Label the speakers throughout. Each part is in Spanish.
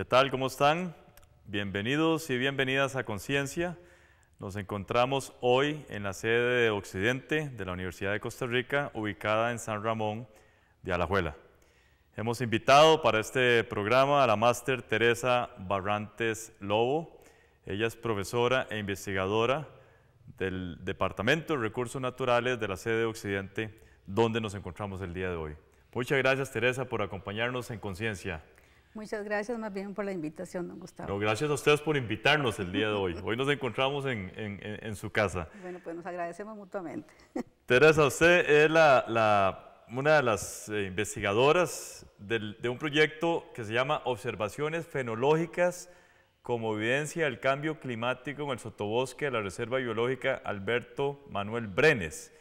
Speaker 1: ¿Qué tal? ¿Cómo están? Bienvenidos y bienvenidas a Conciencia. Nos encontramos hoy en la sede de Occidente de la Universidad de Costa Rica, ubicada en San Ramón de Alajuela. Hemos invitado para este programa a la máster Teresa Barrantes Lobo. Ella es profesora e investigadora del Departamento de Recursos Naturales de la sede de Occidente, donde nos encontramos el día de hoy. Muchas gracias Teresa por acompañarnos en Conciencia.
Speaker 2: Muchas gracias más bien por la invitación, don Gustavo.
Speaker 1: gracias a ustedes por invitarnos el día de hoy. Hoy nos encontramos en, su casa.
Speaker 2: Bueno, pues nos agradecemos mutuamente.
Speaker 1: Teresa, usted es la, una de las eh, investigadoras de un proyecto que se llama Observaciones Fenológicas como evidencia del cambio climático en el sotobosque de la Reserva Biológica Alberto Manuel Brenes.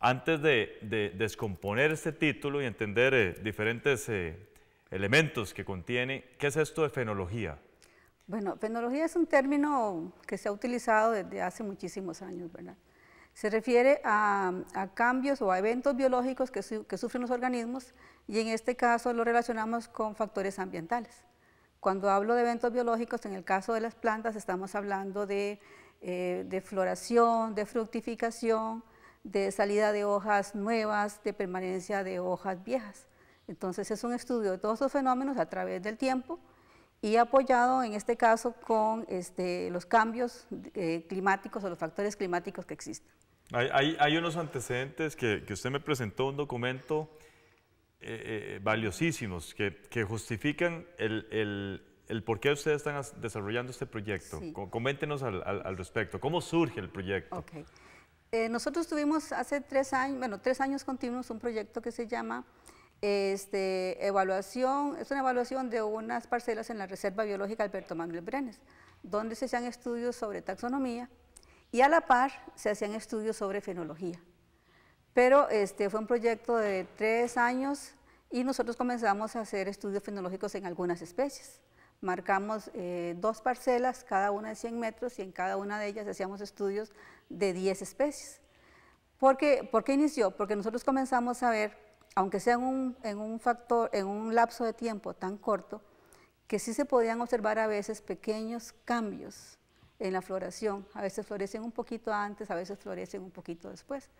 Speaker 1: Antes de, descomponer este título y entender eh, diferentes... Eh, elementos que contiene. ¿Qué es esto de fenología?
Speaker 2: Bueno, fenología es un término que se ha utilizado desde hace muchísimos años, ¿verdad? Se refiere a, cambios o a eventos biológicos que, sufren los organismos y en este caso lo relacionamos con factores ambientales. Cuando hablo de eventos biológicos, en el caso de las plantas estamos hablando de eh, floración, de fructificación, de salida de hojas nuevas, de permanencia de hojas viejas. Entonces es un estudio de todos los fenómenos a través del tiempo y apoyado en este caso con este, los cambios eh, climáticos o los factores climáticos que existen.
Speaker 1: Hay, unos antecedentes que, usted me presentó, un documento eh, eh, valiosísimos que, justifican el, por qué ustedes están desarrollando este proyecto. Coméntenos al, respecto, ¿cómo surge el proyecto?
Speaker 2: Okay. nosotros tuvimos hace tres años, bueno, tres años continuos un proyecto que se llama este, evaluación, es una evaluación de unas parcelas en la Reserva Biológica Alberto Manuel Brenes, donde se hacían estudios sobre taxonomía y a la par se hacían estudios sobre fenología. Pero este, fue un proyecto de tres años y nosotros comenzamos a hacer estudios fenológicos en algunas especies. Marcamos eh, dos parcelas, cada una de 100 metros, y en cada una de ellas hacíamos estudios de 10 especies. ¿Por qué inició? Porque nosotros comenzamos a ver aunque sea en un, factor, en un lapso de tiempo tan corto, que sí se podían observar a veces pequeños cambios en la floración. A veces florecen un poquito antes, a veces florecen un poquito después.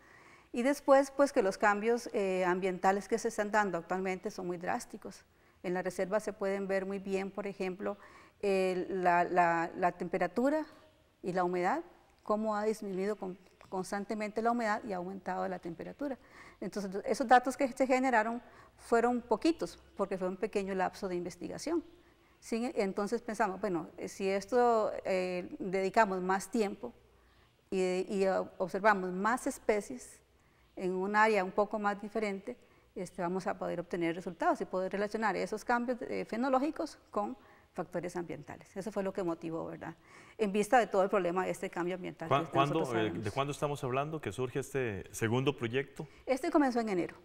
Speaker 2: Y después, pues que los cambios eh, ambientales que se están dando actualmente son muy drásticos. En la reserva se pueden ver muy bien, por ejemplo, la, la, temperatura y la humedad, cómo ha disminuido con, constantemente la humedad y ha aumentado la temperatura. Entonces, esos datos que se generaron fueron poquitos, porque fue un pequeño lapso de investigación. E, entonces pensamos, bueno, eh, si esto eh, dedicamos más tiempo y, observamos más especies en un área un poco más diferente, este, vamos a poder obtener resultados y poder relacionar esos cambios eh, fenológicos con factores ambientales. Eso fue lo que motivó, ¿verdad? En vista de todo el problema de este cambio ambiental. Eh, ¿De
Speaker 1: cuándo estamos hablando que surge este segundo proyecto?
Speaker 2: Este comenzó en enero.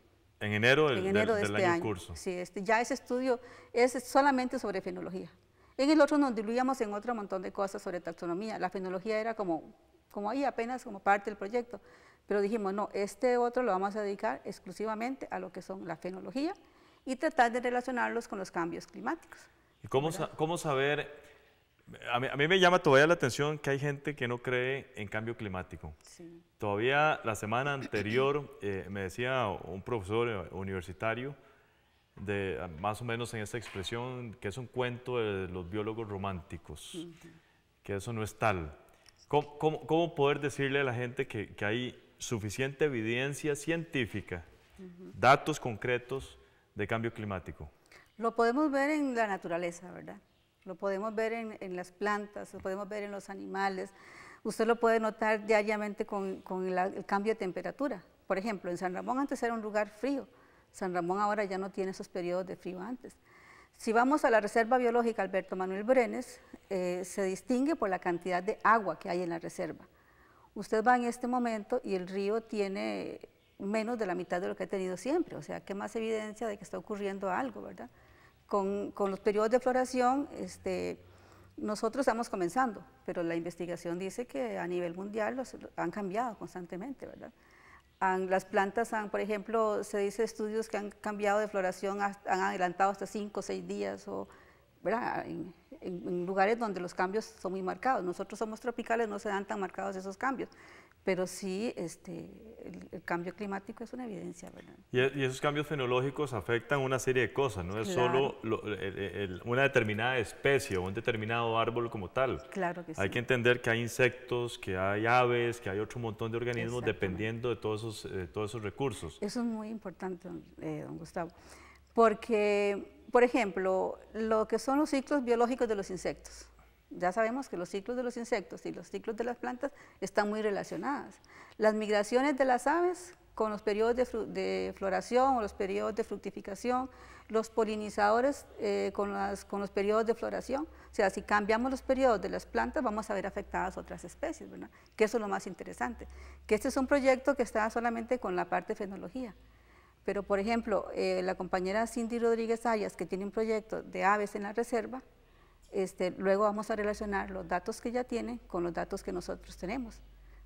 Speaker 1: En enero, del, de este año, curso.
Speaker 2: Sí, este, ya ese estudio es solamente sobre fenología. En el otro nos diluíamos en otro montón de cosas sobre taxonomía. La fenología era como, como ahí apenas como parte del proyecto. Pero dijimos, no, este otro lo vamos a dedicar exclusivamente a lo que son la fenología y tratar de relacionarlos con los cambios climáticos
Speaker 1: cómo, saber? A mí, me llama todavía la atención que hay gente que no cree en cambio climático. Todavía la semana anterior eh, me decía un profesor eh, universitario, de, ah, más o menos en esta expresión, que es un cuento de los biólogos románticos, que eso no es tal. ¿Cómo, poder decirle a la gente que, hay suficiente evidencia científica, datos concretos de cambio climático?
Speaker 2: Lo podemos ver en la naturaleza, ¿verdad? Lo podemos ver en, las plantas, lo podemos ver en los animales. Usted lo puede notar diariamente con, el cambio de temperatura. Por ejemplo, en San Ramón antes era un lugar frío. San Ramón ahora ya no tiene esos periodos de frío antes. Si vamos a la Reserva Biológica Alberto Manuel Brenes, eh, se distingue por la cantidad de agua que hay en la reserva. Usted va en este momento y el río tiene menos de la mitad de lo que ha tenido siempre, o sea, qué más evidencia de que está ocurriendo algo, ¿verdad? Con, los periodos de floración, este, nosotros estamos comenzando, pero la investigación dice que a nivel mundial los, han cambiado constantemente, ¿verdad? las plantas han, por ejemplo, se dice estudios que han cambiado de floración, han adelantado hasta cinco o seis días, o, ¿verdad? en, lugares donde los cambios son muy marcados. Nosotros somos tropicales, no se dan tan marcados esos cambios, pero sí este, el, cambio climático es una evidencia. ¿verdad?
Speaker 1: Y, esos cambios fenológicos afectan una serie de cosas, no es solo una determinada especie o un determinado árbol como tal.
Speaker 2: Claro que hay sí. Hay que
Speaker 1: entender que hay insectos, que hay aves, que hay otro montón de organismos dependiendo de todos esos, eh, todos esos recursos.
Speaker 2: Eso es muy importante, eh, don Gustavo, porque, por ejemplo, lo que son los ciclos biológicos de los insectos ya sabemos que los ciclos de los insectos y los ciclos de las plantas están muy relacionadas. Las migraciones de las aves con los periodos de, floración o los periodos de fructificación, los polinizadores eh, con, los periodos de floración. O sea, si cambiamos los periodos de las plantas, vamos a ver afectadas otras especies, ¿verdad? Que eso es lo más interesante. Que este es un proyecto que está solamente con la parte de fenología. Pero, por ejemplo, eh, la compañera Cindy Rodríguez Ayas, que tiene un proyecto de aves en la reserva, este, luego vamos a relacionar los datos que ella tiene con los datos que nosotros tenemos,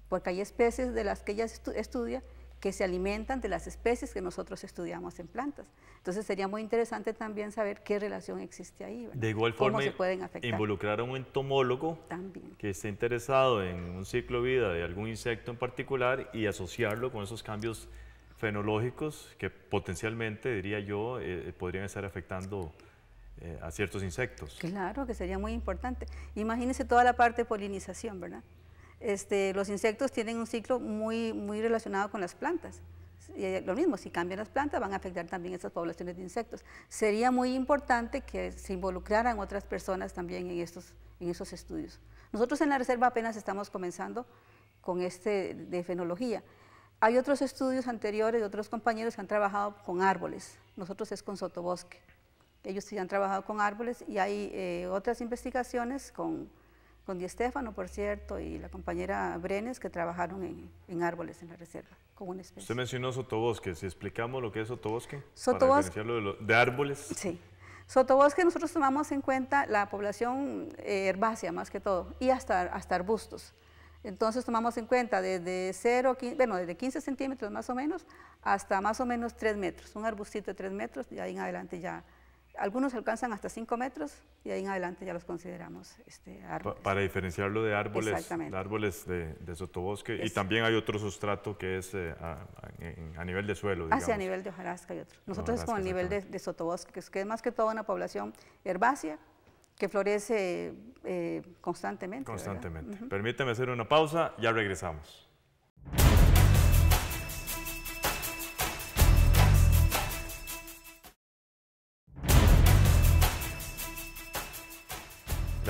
Speaker 2: porque hay especies de las que ella estudia que se alimentan de las especies que nosotros estudiamos en plantas. Entonces sería muy interesante también saber qué relación existe ahí. De
Speaker 1: igual forma, se pueden involucrar a un entomólogo que esté interesado en un ciclo de vida de algún insecto en particular y asociarlo con esos cambios fenológicos que potencialmente, diría yo, eh, eh, podrían estar afectando eh, a ciertos insectos.
Speaker 2: Claro, que sería muy importante. Imagínense toda la parte de polinización, ¿verdad? Este, los insectos tienen un ciclo muy, muy relacionado con las plantas. Y eh, lo mismo, si cambian las plantas van a afectar también esas poblaciones de insectos. Sería muy importante que se involucraran otras personas también en estos, en esos estudios. Nosotros en la reserva apenas estamos comenzando con este de fenología. Hay otros estudios anteriores de otros compañeros que han trabajado con árboles, nosotros es con sotobosque. Ellos sí han trabajado con árboles y hay eh, otras investigaciones con, con Di Estefano, por cierto, y la compañera Brenes, que trabajaron en, en árboles en la reserva, con una especie. Usted
Speaker 1: mencionó sotobosque, si explicamos lo que es sotobosque, sotobosque para de, de, árboles. Sí.
Speaker 2: Sotobosque nosotros tomamos en cuenta la población eh, herbácea más que todo, y hasta, hasta arbustos. Entonces tomamos en cuenta desde, 0, bueno, desde 15 centímetros más o menos hasta más o menos 3 metros, un arbustito de 3 metros, y ahí en adelante ya algunos alcanzan hasta 5 metros y ahí en adelante ya los consideramos este, árboles.
Speaker 1: para diferenciarlo de árboles, de, árboles de, sotobosque y también hay otro sustrato que es eh, a, nivel de suelo. Hacia ah, a nivel
Speaker 2: de hojarasca y otro. Nosotros es con el nivel de, de, sotobosque, que es, más que toda una población herbácea que florece eh, constantemente. Constantemente.
Speaker 1: Permíteme hacer una pausa, ya regresamos.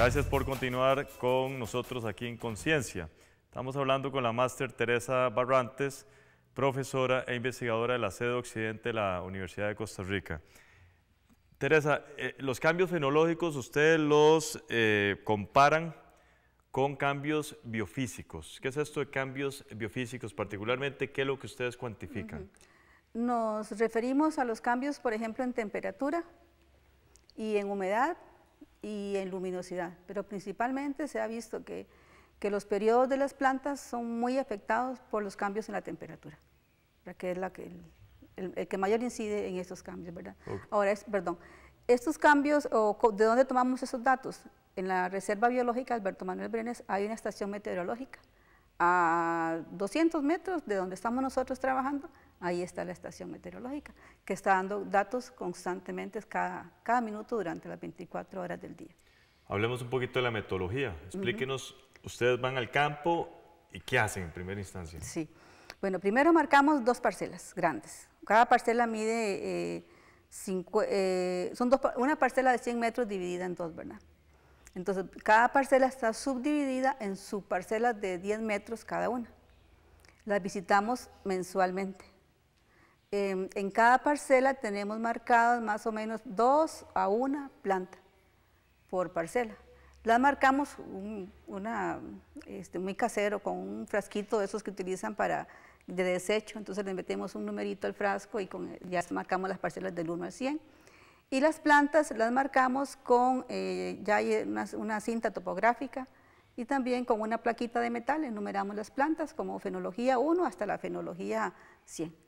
Speaker 1: Gracias por continuar con nosotros aquí en Conciencia. Estamos hablando con la máster Teresa Barrantes, profesora e investigadora de la sede occidente de la Universidad de Costa Rica. Teresa, eh, los cambios fenológicos ustedes los eh, comparan con cambios biofísicos. ¿Qué es esto de cambios biofísicos particularmente? ¿Qué es lo que ustedes cuantifican?
Speaker 2: Nos referimos a los cambios, por ejemplo, en temperatura y en humedad y en luminosidad, pero principalmente se ha visto que, que los periodos de las plantas son muy afectados por los cambios en la temperatura, que es la que, el, que mayor incide en estos cambios, ¿verdad? Ahora, es, perdón, estos cambios, o, ¿de dónde tomamos esos datos? En la Reserva Biológica Alberto Manuel Brenes hay una estación meteorológica a 200 metros de donde estamos nosotros trabajando, Ahí está la estación meteorológica, que está dando datos constantemente cada, minuto durante las 24 horas del día.
Speaker 1: Hablemos un poquito de la metodología. Explíquenos, ustedes van al campo y qué hacen en primera instancia.
Speaker 2: Sí. Bueno, primero marcamos dos parcelas grandes. Cada parcela mide, eh, cinco, eh, son dos, una parcela de 100 metros dividida en dos, ¿verdad? Entonces, cada parcela está subdividida en subparcelas de 10 metros cada una. Las visitamos mensualmente. Em, en cada parcela tenemos marcados más o menos dos a una planta por parcela. Las marcamos este, muy casero con un frasquito de esos que utilizan para de desecho, entonces le metemos un numerito al frasco y con, ya marcamos las parcelas del 1 al 100. Y las plantas las marcamos con eh, ya hay una, una, cinta topográfica y también con una plaquita de metal enumeramos las plantas como fenología 1 hasta la fenología 100.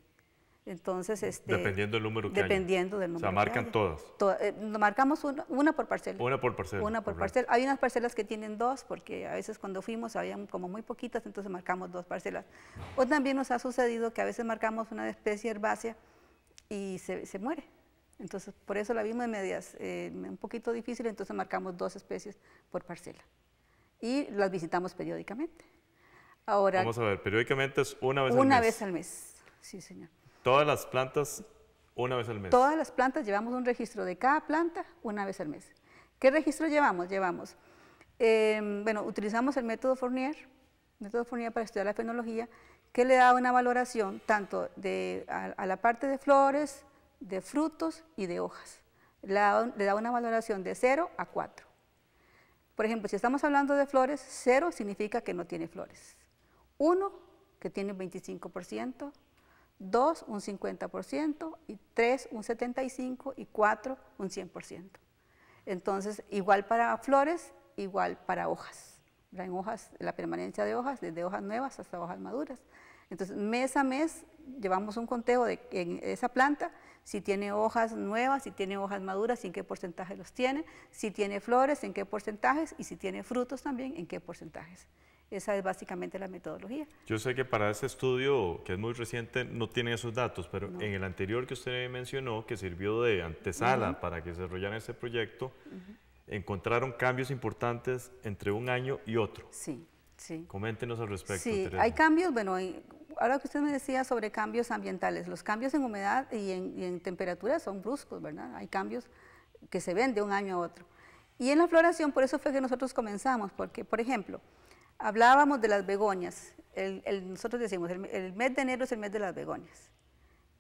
Speaker 2: Entonces, este, dependiendo
Speaker 1: del número que Dependiendo del número. O sea, marcan todas.
Speaker 2: Eh, marcamos una, por parcela. Una por parcela. Una por parcela. Hay unas parcelas que tienen dos, porque a veces cuando fuimos habían como muy poquitas, entonces marcamos dos parcelas. O también nos ha sucedido que a veces marcamos una especie herbácea y se, muere. Entonces, por eso la vimos de medias, eh, un poquito difícil, entonces marcamos dos especies por parcela. Y las visitamos periódicamente. Ahora, Vamos a
Speaker 1: ver, periódicamente es una vez al mes. Una vez
Speaker 2: al mes, sí, señor.
Speaker 1: Todas las plantas una vez al mes. Todas
Speaker 2: las plantas llevamos un registro de cada planta una vez al mes. ¿Qué registro llevamos? Llevamos, em, bueno, utilizamos el método Fournier, método Fournier para estudiar la fenología, que le da una valoración tanto a, la parte de flores, de frutos y de hojas. Le da, le da una valoración de 0 a 4. Por ejemplo, si estamos hablando de flores, 0 significa que no tiene flores. 1, que tiene un 25%, 2 un 50%, y 3 un 75% y 4 un 100%. Entonces, igual para flores, igual para hojas. la permanencia de hojas, desde hojas nuevas hasta hojas maduras. Entonces, mes a mes llevamos un conteo de en esa planta, si tiene hojas nuevas, si tiene hojas maduras, en qué porcentaje los tiene, si tiene flores, en qué porcentajes, y si tiene frutos también, en qué porcentajes. Esa es básicamente la metodología.
Speaker 1: Yo sé que para ese estudio, que es muy reciente, no tienen esos datos, pero en el anterior que usted mencionó, que sirvió de antesala para que desarrollaran ese proyecto, encontraron cambios importantes entre un año y otro. Sí, sí. Coméntenos
Speaker 2: al respecto. Sí, hay cambios, bueno, ahora que usted me decía sobre cambios ambientales, los cambios en humedad y en, y en temperatura son bruscos, ¿verdad? Hay cambios que se ven de un año a otro. Y en la floración, por eso fue que nosotros comenzamos, porque, por ejemplo, Hablábamos de las begonias. nosotros decimos, el, mes de enero es el mes de las begonias.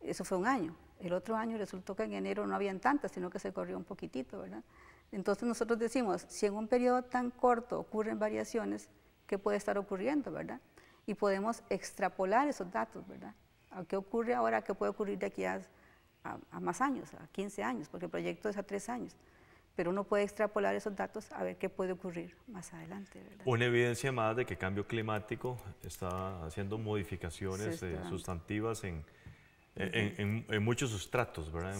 Speaker 2: Eso fue un año. El otro año resultó que en enero no habían tantas, sino que se corrió un poquitito, ¿verdad? Entonces nosotros decimos, si en un periodo tan corto ocurren variaciones, ¿qué puede estar ocurriendo, verdad? Y podemos extrapolar esos datos, ¿verdad? ¿A ¿Qué ocurre ahora? ¿Qué puede ocurrir de aquí a, más años, a 15 años? Porque el proyecto es a 3 años pero uno puede extrapolar esos datos a ver qué puede ocurrir más adelante. ¿verdad?
Speaker 1: Una evidencia más de que el cambio climático está haciendo modificaciones eh, sustantivas en, en, muchos sustratos, ¿verdad?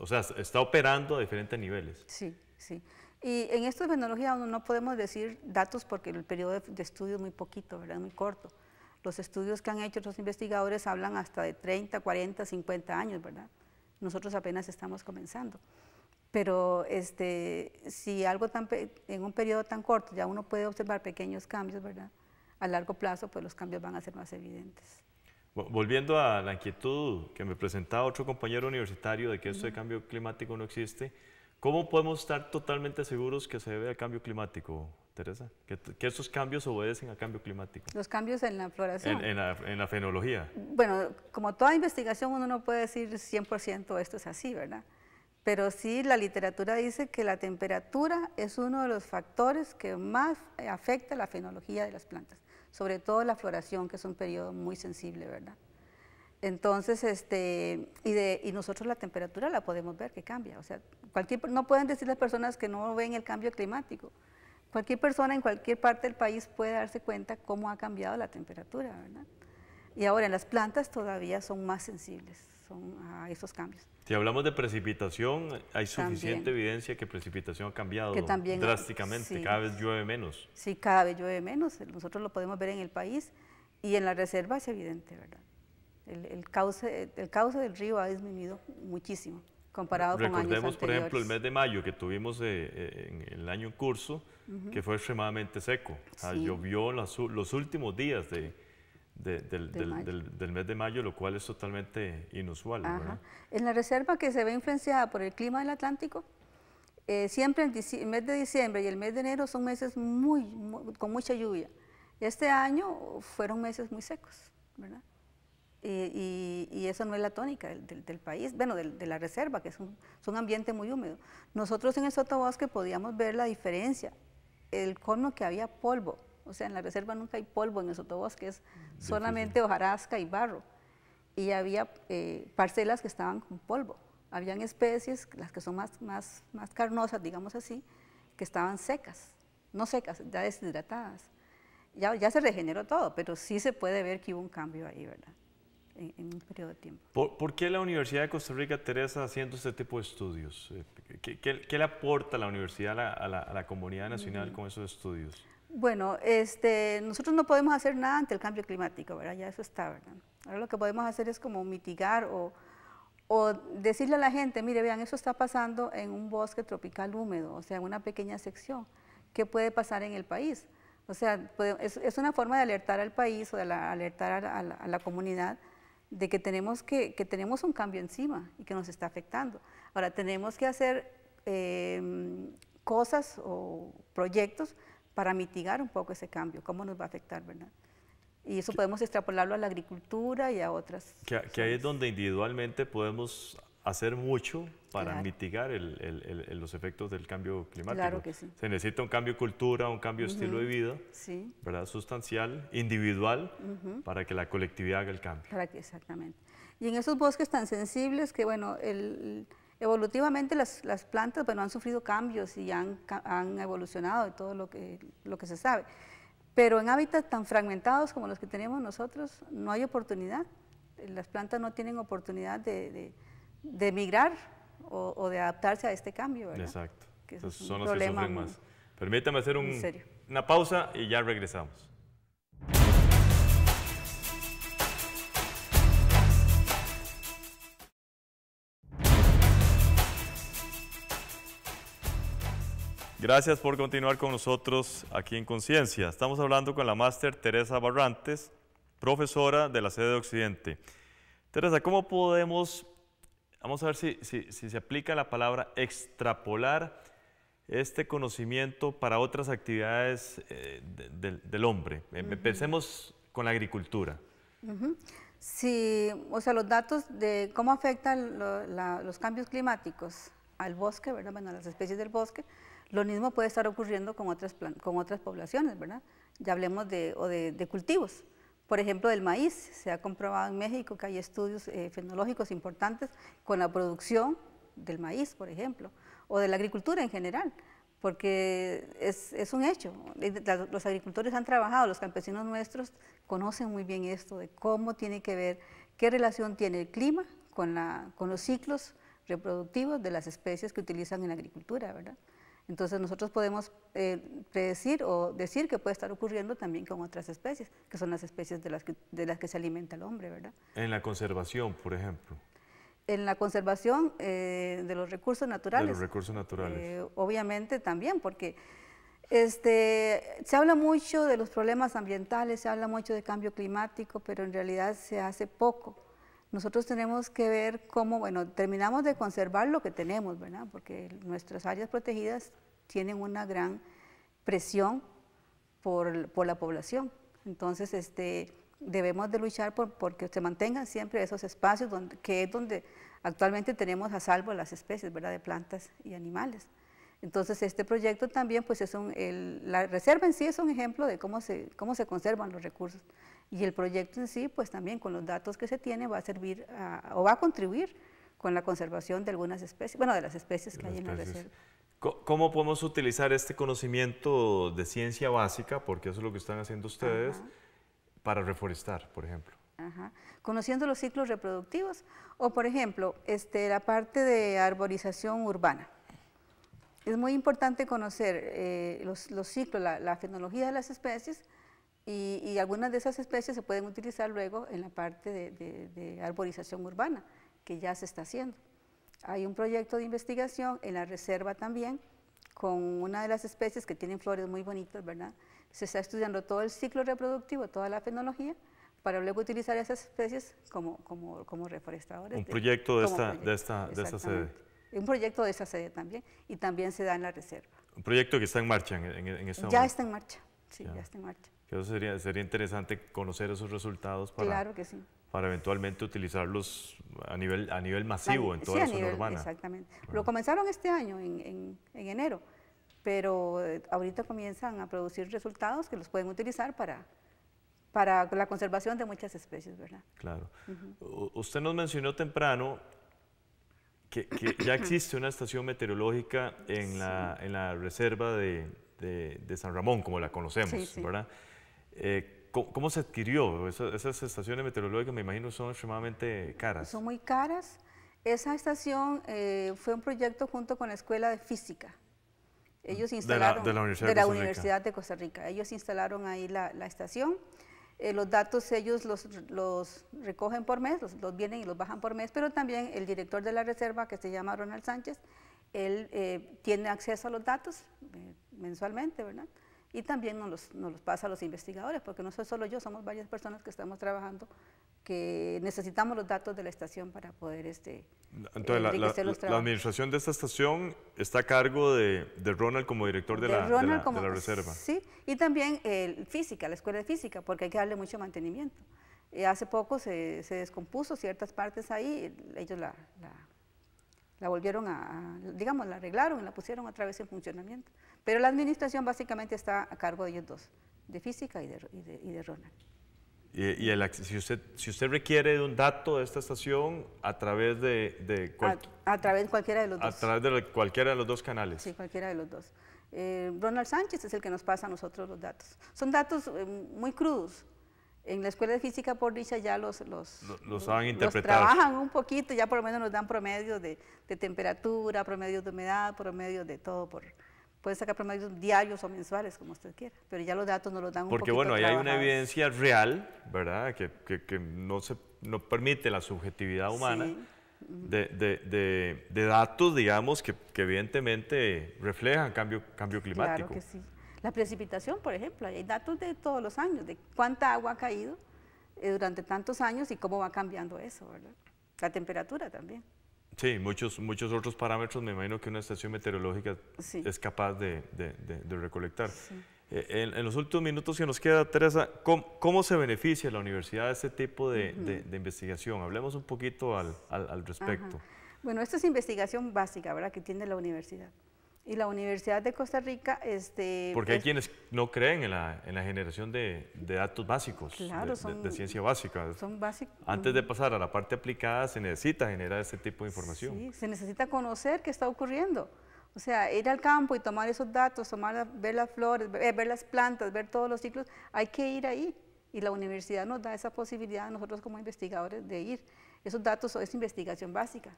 Speaker 1: O sea, está operando a diferentes niveles.
Speaker 2: Sí, sí. Y en esto de tecnología no podemos decir datos porque el periodo de, estudio es muy poquito, ¿verdad? Muy corto. Los estudios que han hecho los investigadores hablan hasta de 30, 40, 50 años, ¿verdad? Nosotros apenas estamos comenzando pero este, si algo tan en un periodo tan corto ya uno puede observar pequeños cambios, ¿verdad? A largo plazo, pues los cambios van a ser más evidentes.
Speaker 1: Volviendo a la inquietud que me presentaba otro compañero universitario de que esto de cambio climático no existe, ¿cómo podemos estar totalmente seguros que se debe al cambio climático, Teresa? Que, esos cambios obedecen al cambio climático.
Speaker 2: Los cambios en la floración. En,
Speaker 1: la, en la fenología.
Speaker 2: Bueno, como toda investigación uno no puede decir 100% esto es así, ¿verdad? Pero sí, la literatura dice que la temperatura es uno de los factores que más eh, afecta la fenología de las plantas, sobre todo la floración, que es un periodo muy sensible, ¿verdad? Entonces, este, y, nosotros la temperatura la podemos ver que cambia. O sea, cualquier, no pueden decir las personas que no ven el cambio climático. Cualquier persona en cualquier parte del país puede darse cuenta cómo ha cambiado la temperatura, ¿verdad? Y ahora en las plantas todavía son más sensibles a esos cambios.
Speaker 1: Si hablamos de precipitación, hay suficiente evidencia que precipitación ha cambiado drásticamente, cada vez llueve menos.
Speaker 2: Sí, cada vez llueve menos, nosotros lo podemos ver en el país y en la reserva es evidente, ¿verdad? El, cauce, el cauce del río ha disminuido muchísimo comparado con años anteriores. por ejemplo, el mes
Speaker 1: de mayo que tuvimos eh, eh, en el año en curso, que fue extremadamente seco. Llovió los últimos días de, del, mes de mayo, lo cual es totalmente inusual.
Speaker 2: En la reserva que se ve influenciada por el clima del Atlántico, eh, siempre el mes de diciembre y el mes de enero son meses muy, con mucha lluvia. este año fueron meses muy secos, ¿verdad? Y, eso no es la tónica del, país, bueno, de la reserva, que es un, ambiente muy húmedo. Nosotros en el sotobosque podíamos ver la diferencia, el cono que había polvo, o sea, en la reserva nunca hay polvo en el sotobosque, es solamente hojarasca y barro. Y había eh, parcelas que estaban con polvo. Habían especies, las que son más, más, más carnosas, digamos así, que estaban secas, no secas, ya deshidratadas. Ya, ya se regeneró todo, pero sí se puede ver que hubo un cambio ahí, ¿verdad? En, un periodo de tiempo.
Speaker 1: ¿Por, qué la Universidad de Costa Rica, Teresa, haciendo este tipo de estudios? Eh, ¿Qué, le aporta la universidad a la, comunidad nacional mm. con esos estudios?
Speaker 2: Bueno, este, nosotros no podemos hacer nada ante el cambio climático, ¿verdad? Ya eso está, ¿verdad? Ahora lo que podemos hacer es como mitigar o, decirle a la gente, mire, vean, eso está pasando en un bosque tropical húmedo, o sea, en una pequeña sección. ¿Qué puede pasar en el país? O sea, es, una forma de alertar al país o de alertar a la, comunidad de que tenemos, que, que, tenemos un cambio encima y que nos está afectando. Ahora, tenemos que hacer em, cosas o proyectos para mitigar un poco ese cambio, cómo nos va a afectar, ¿verdad? Y eso podemos extrapolarlo a la agricultura y a otras.
Speaker 1: Que, ahí es donde individualmente podemos hacer mucho para mitigar los efectos del cambio climático. Claro que sí. Se necesita un cambio de cultura, un cambio de estilo de vida, ¿verdad? sustancial, individual, para que la colectividad haga el cambio.
Speaker 2: exactamente. Y en esos bosques tan sensibles que, bueno, el, Evolutivamente las, plantas bueno, han sufrido cambios y han, han evolucionado de todo lo que, lo que se sabe. Pero en hábitats tan fragmentados como los que tenemos nosotros no hay oportunidad. Las plantas no tienen oportunidad de, migrar o, de adaptarse a este cambio. Exacto. son los que
Speaker 1: Permítame hacer un, una pausa y ya regresamos. Gracias por continuar con nosotros aquí en Conciencia. Estamos hablando con la máster Teresa Barrantes, profesora de la sede de Occidente. Teresa, ¿cómo podemos, vamos a ver si, se aplica la palabra extrapolar este conocimiento para otras actividades eh, del hombre? Em, empecemos con la agricultura.
Speaker 2: Sí, o sea, los datos de cómo afectan los cambios climáticos al bosque, ¿verdad? Bueno, las especies del bosque, lo mismo puede estar ocurriendo con otras, poblaciones, ¿verdad? Ya hablemos de, cultivos. Por ejemplo, del maíz. Se ha comprobado en México que hay estudios eh, fenológicos importantes con la producción del maíz, por ejemplo, o de la agricultura en general, porque es, un hecho. Eh, los agricultores han trabajado, los campesinos nuestros conocen muy bien esto, de cómo tiene que ver, qué relación tiene el clima con, con los ciclos reproductivos de las especies que utilizan en la agricultura, ¿verdad? Entonces nosotros podemos eh, predecir o decir que puede estar ocurriendo también con otras especies, que son las especies de las que, se alimenta el hombre, ¿verdad?
Speaker 1: En la conservación, por ejemplo.
Speaker 2: En la conservación eh, de los recursos naturales. De los
Speaker 1: recursos naturales. Eh,
Speaker 2: obviamente también, porque este, se habla mucho de los problemas ambientales, se habla mucho de cambio climático, pero en realidad se hace poco nosotros tenemos que ver cómo, bueno, terminamos de conservar lo que tenemos, ¿verdad? Porque nuestras áreas protegidas tienen una gran presión por, la población. Entonces, este, debemos de luchar por, porque se mantengan siempre esos espacios que es donde actualmente tenemos a salvo las especies, ¿verdad? De plantas y animales. Entonces, este proyecto también, pues es un, la reserva en sí es un ejemplo de cómo se, cómo se conservan los recursos y el proyecto en sí, pues también con los datos que se tiene va a servir ah, o va a contribuir con la conservación de algunas especies, bueno, de las especies que hay en el la
Speaker 1: ¿Cómo podemos utilizar este conocimiento de ciencia básica, porque eso es lo que están haciendo ustedes, para reforestar, por ejemplo?
Speaker 2: Conociendo los ciclos reproductivos o, por ejemplo, este, la parte de arborización urbana. Es muy importante conocer eh, los, ciclos, la, la fenología de las especies, y, algunas de esas especies se pueden utilizar luego en la parte de, arborización urbana, que ya se está haciendo. Hay un proyecto de investigación en la reserva también, con una de las especies que tienen flores muy bonitas, ¿verdad? Se está estudiando todo el ciclo reproductivo, toda la fenología, para luego utilizar esas especies como, como, reforestadores. Un proyecto de, esta, sede. Un proyecto de esa sede también, y también se da en la reserva.
Speaker 1: Un proyecto que está en marcha en, en, ya momento. Ya está en
Speaker 2: marcha, sí, ya está en marcha
Speaker 1: sería, sería interesante conocer esos resultados para, para eventualmente utilizarlos a nivel, a nivel masivo en toda la zona urbana.
Speaker 2: Exactamente. Lo comenzaron este año, en, enero, pero eh, ahorita comienzan a producir resultados que los pueden utilizar para, para la conservación de muchas especies, ¿verdad?
Speaker 1: Claro. Usted nos mencionó temprano que, ya existe una estación meteorológica en, la, en la reserva de, de, San Ramón, como la conocemos, ¿verdad? Eh, ¿cómo, se adquirió? esas estaciones meteorológicas me imagino son extremadamente caras.
Speaker 2: Son muy caras. Esa estación eh, fue un proyecto junto con la Escuela de Física. Ellos instalaron, de la, Universidad, de Costa Rica. Ellos instalaron ahí la, estación. Eh, los datos ellos los, recogen por mes, los, vienen y los bajan por mes, pero también el director de la reserva, que se llama Ronald Sánchez, él tiene acceso a los datos mensualmente, ¿verdad? Y también nos los, pasa a los investigadores, porque no soy solo yo, somos varias personas que estamos trabajando que necesitamos los datos de la estación para poder este,
Speaker 1: Entonces, eh, la, la, administración de esta estación está a cargo de, Ronald como director de, la, la, reserva. Sí,
Speaker 2: y también el física, la escuela de física, porque hay que darle mucho mantenimiento. Eh, hace poco se, se, descompuso ciertas partes ahí, ellos la, la volvieron a, digamos, la arreglaron y la pusieron otra vez en funcionamiento. Pero la administración básicamente está a cargo de ellos dos, de física y de, y de, Ronald.
Speaker 1: Y, el, si, usted, si usted requiere de un dato de esta estación, a través de...
Speaker 2: a, través de cualquiera de los dos. A
Speaker 1: través de cualquiera de los dos canales.
Speaker 2: Sí, cualquiera de los dos. Eh, Ronald Sánchez es el que nos pasa a nosotros los datos. Son datos eh, muy crudos, en la escuela de física por dicha ya los, los, trabajan un poquito, ya por lo menos nos dan promedios de, temperatura, promedios de humedad, promedios de todo. Por, puede sacar promedios diarios o mensuales, como usted quiera, pero ya los datos no los dan Porque, un poquito bueno, hay una
Speaker 1: evidencia real, ¿verdad?, que, que, no, se, no permite la subjetividad humana. De, de, de, datos, digamos, que, que evidentemente reflejan cambio, cambio climático. Claro que sí.
Speaker 2: La precipitación, por ejemplo, hay datos de todos los años, de cuánta agua ha caído eh, durante tantos años y cómo va cambiando eso, ¿verdad? La temperatura también.
Speaker 1: Sí, muchos, muchos otros parámetros me imagino que una estación meteorológica es capaz de, recolectar. Eh, en, los últimos minutos que nos queda, Teresa, ¿cómo, se beneficia la universidad de este tipo de, investigación? Hablemos un poquito al, respecto.
Speaker 2: Bueno, esta es investigación básica, ¿verdad?, que tiene la universidad y la Universidad de Costa Rica... Este, Porque hay
Speaker 1: quienes no creen en la, generación de, datos básicos, claro, de, son, ciencia básica.
Speaker 2: Son básicos. Antes de mm.
Speaker 1: pasar a la parte aplicada se necesita generar este tipo de información.
Speaker 2: Sí, se necesita conocer qué está ocurriendo. O sea, ir al campo y tomar esos datos, tomar, ver las flores, eh, ver, las plantas, ver todos los ciclos, hay que ir ahí. Y la universidad nos da esa posibilidad a nosotros como investigadores de ir. Esos datos, es investigación básica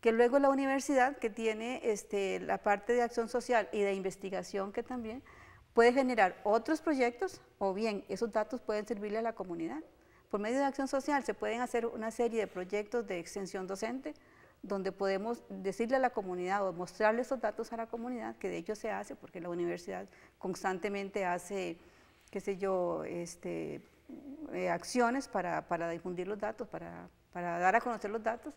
Speaker 2: que luego la universidad, que tiene este, la parte de acción social y de investigación que también puede generar otros proyectos o bien esos datos pueden servirle a la comunidad. Por medio de acción social se pueden hacer una serie de proyectos de extensión docente donde podemos decirle a la comunidad o mostrarle esos datos a la comunidad, que de hecho se hace porque la universidad constantemente hace, qué sé yo, este, eh, acciones para, difundir los datos, para dar a conocer los datos.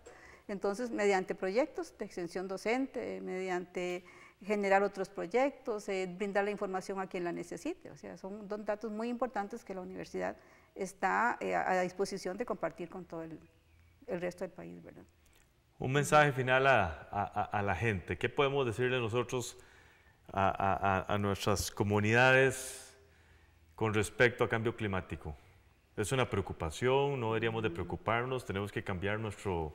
Speaker 2: Entonces, mediante proyectos de extensión docente, mediante generar otros proyectos, eh, brindar la información a quien la necesite. O sea, son datos muy importantes que la universidad está eh, a disposición de compartir con todo el, resto del país. ¿verdad?
Speaker 1: Un mensaje final a, la gente. ¿Qué podemos decirle nosotros a, a, nuestras comunidades con respecto a cambio climático? Es una preocupación, no deberíamos de preocuparnos, tenemos que cambiar nuestro,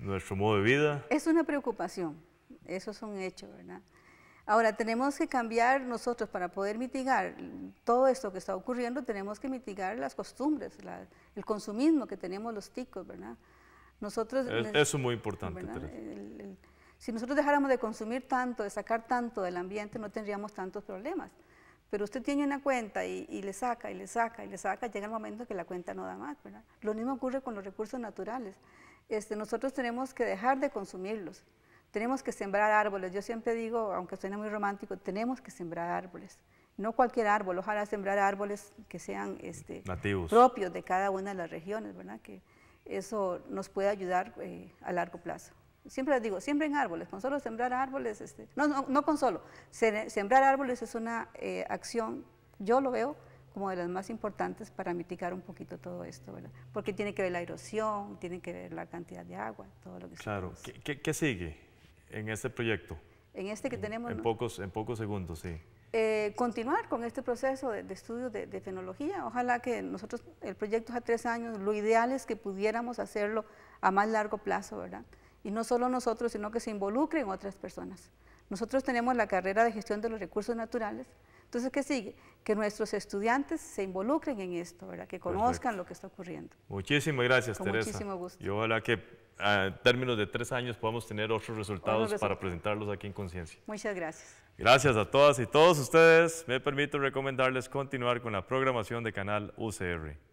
Speaker 1: nuestro modo de vida.
Speaker 2: Es una preocupación, eso es un hecho, ¿verdad? Ahora, tenemos que cambiar nosotros para poder mitigar todo esto que está ocurriendo, tenemos que mitigar las costumbres, el consumismo que tenemos los ticos, ¿verdad? Nosotros, eso es muy importante. si nosotros dejáramos de consumir tanto, de sacar tanto del ambiente, no tendríamos tantos problemas. Pero usted tiene una cuenta y, y, le saca, y le saca, y le saca, llega el momento que la cuenta no da más, ¿verdad? Lo mismo ocurre con los recursos naturales. Este, nosotros tenemos que dejar de consumirlos. Tenemos que sembrar árboles. Yo siempre digo, aunque suene muy romántico, tenemos que sembrar árboles. No cualquier árbol, ojalá sembrar árboles que sean este, Nativos. propios de cada una de las regiones, ¿verdad? Que eso nos puede ayudar eh, a largo plazo. Siempre les digo, siembren árboles, con solo sembrar árboles, este, no, no, no, con solo, sembrar árboles es una eh, acción, yo lo veo, como de las más importantes para mitigar un poquito todo esto, ¿verdad? Porque tiene que ver la erosión, tiene que ver la cantidad de agua, todo lo que
Speaker 1: Claro, ¿Qué, qué sigue en este proyecto?
Speaker 2: En este que tenemos... En,
Speaker 1: pocos, en pocos segundos, sí.
Speaker 2: Eh, continuar con este proceso de, estudio de, de, fenología. Ojalá que nosotros, el proyecto es a tres años, lo ideal es que pudiéramos hacerlo a más largo plazo, ¿verdad? Y no solo nosotros, sino que se involucren otras personas. Nosotros tenemos la carrera de gestión de los recursos naturales, entonces, ¿qué sigue? Que nuestros estudiantes se involucren en esto, que conozcan lo que está ocurriendo.
Speaker 1: Muchísimas gracias, Con Muchísimo gusto. Y ojalá que en términos de tres años podamos tener otros resultados. para presentarlos aquí en Conciencia. Muchas gracias. Gracias a todas y todos ustedes. Me permito recomendarles continuar con la programación de Canal UCR.